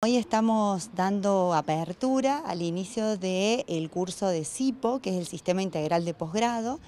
Hoy estamos dando apertura al inicio del curso de CIPO, que es el Sistema Integral de Posgrado,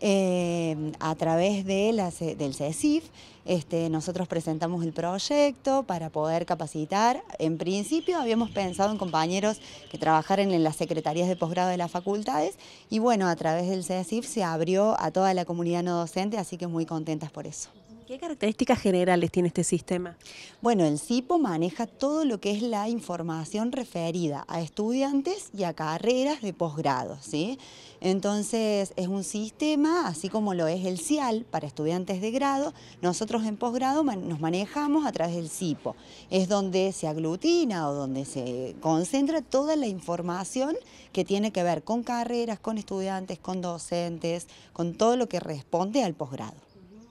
eh, a través de del CESIF, e este, nosotros presentamos el proyecto para poder capacitar. En principio habíamos pensado en compañeros que trabajaran en las secretarías de posgrado de las facultades y bueno, a través del CESIF se abrió a toda la comunidad no docente, así que muy contentas por eso. ¿Qué características generales tiene este sistema? Bueno, el CIPO maneja todo lo que es la información referida a estudiantes y a carreras de posgrado, ¿sí? Entonces, es un sistema, así como lo es el CIAL para estudiantes de grado, nosotros en posgrado nos manejamos a través del CIPO. Es donde se aglutina o donde se concentra toda la información que tiene que ver con carreras, con estudiantes, con docentes, con todo lo que responde al posgrado.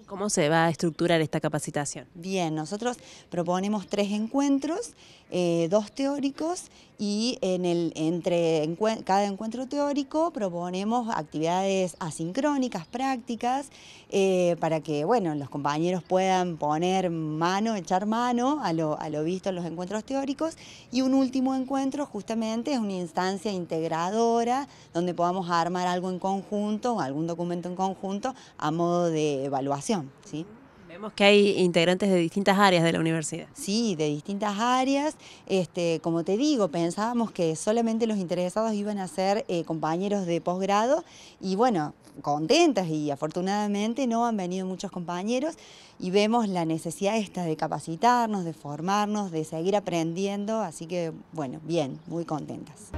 ¿Cómo se va a estructurar esta capacitación? Bien, nosotros proponemos tres encuentros, eh, dos teóricos y en entre cada encuentro teórico proponemos actividades asincrónicas, prácticas, eh, para que los compañeros puedan poner mano, echar mano a lo, visto en los encuentros teóricos y un último encuentro justamente es una instancia integradora donde podamos armar algo en conjunto, algún documento en conjunto a modo de evaluación. Vemos que hay integrantes de distintas áreas de la universidad. Sí, de distintas áreas. Este, como te digo, pensábamos que solamente los interesados iban a ser eh, compañeros de posgrado y bueno, contentas y afortunadamente no han venido muchos compañeros y vemos la necesidad esta de capacitarnos, de formarnos, de seguir aprendiendo, así que bueno, bien, muy contentas.